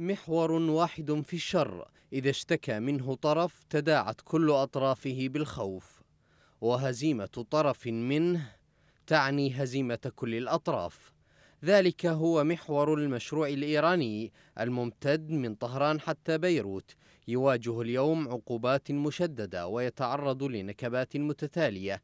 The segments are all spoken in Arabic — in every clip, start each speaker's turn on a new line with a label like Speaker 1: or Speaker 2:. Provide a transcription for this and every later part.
Speaker 1: محور واحد في الشر إذا اشتكى منه طرف تداعت كل أطرافه بالخوف وهزيمة طرف منه تعني هزيمة كل الأطراف ذلك هو محور المشروع الإيراني الممتد من طهران حتى بيروت يواجه اليوم عقوبات مشددة ويتعرض لنكبات متتالية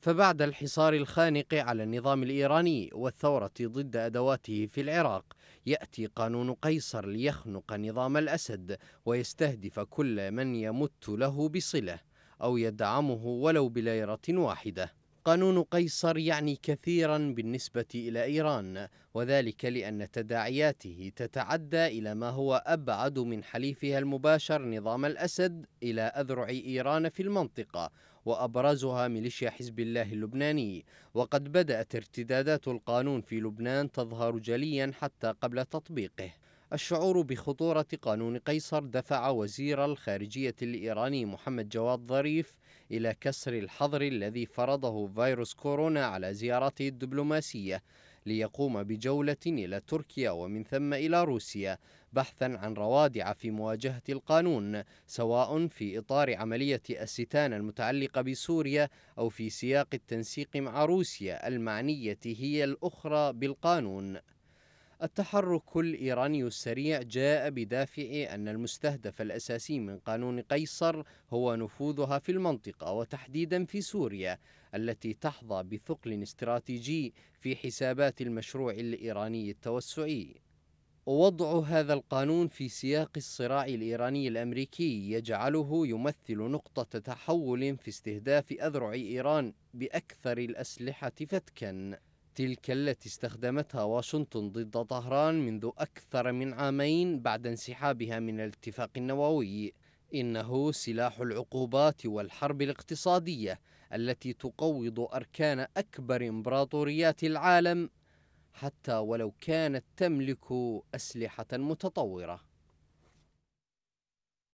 Speaker 1: فبعد الحصار الخانق على النظام الإيراني والثورة ضد أدواته في العراق يأتي قانون قيصر ليخنق نظام الأسد ويستهدف كل من يمت له بصلة أو يدعمه ولو بليرة واحدة قانون قيصر يعني كثيرا بالنسبة إلى إيران وذلك لأن تداعياته تتعدى إلى ما هو أبعد من حليفها المباشر نظام الأسد إلى أذرع إيران في المنطقة وأبرزها ميليشيا حزب الله اللبناني وقد بدأت ارتدادات القانون في لبنان تظهر جليا حتى قبل تطبيقه الشعور بخطورة قانون قيصر دفع وزير الخارجية الإيراني محمد جواد ظريف إلى كسر الحظر الذي فرضه فيروس كورونا على زيارته الدبلوماسية ليقوم بجولة إلى تركيا ومن ثم إلى روسيا بحثا عن روادع في مواجهة القانون سواء في إطار عملية الستان المتعلقة بسوريا أو في سياق التنسيق مع روسيا المعنية هي الأخرى بالقانون التحرك الإيراني السريع جاء بدافع أن المستهدف الأساسي من قانون قيصر هو نفوذها في المنطقة وتحديدا في سوريا التي تحظى بثقل استراتيجي في حسابات المشروع الإيراني التوسعي ووضع هذا القانون في سياق الصراع الإيراني الأمريكي يجعله يمثل نقطة تحول في استهداف أذرع إيران بأكثر الأسلحة فتكاً تلك التي استخدمتها واشنطن ضد طهران منذ أكثر من عامين بعد انسحابها من الاتفاق النووي إنه سلاح العقوبات والحرب الاقتصادية التي تقوض أركان أكبر إمبراطوريات العالم حتى ولو كانت تملك أسلحة متطورة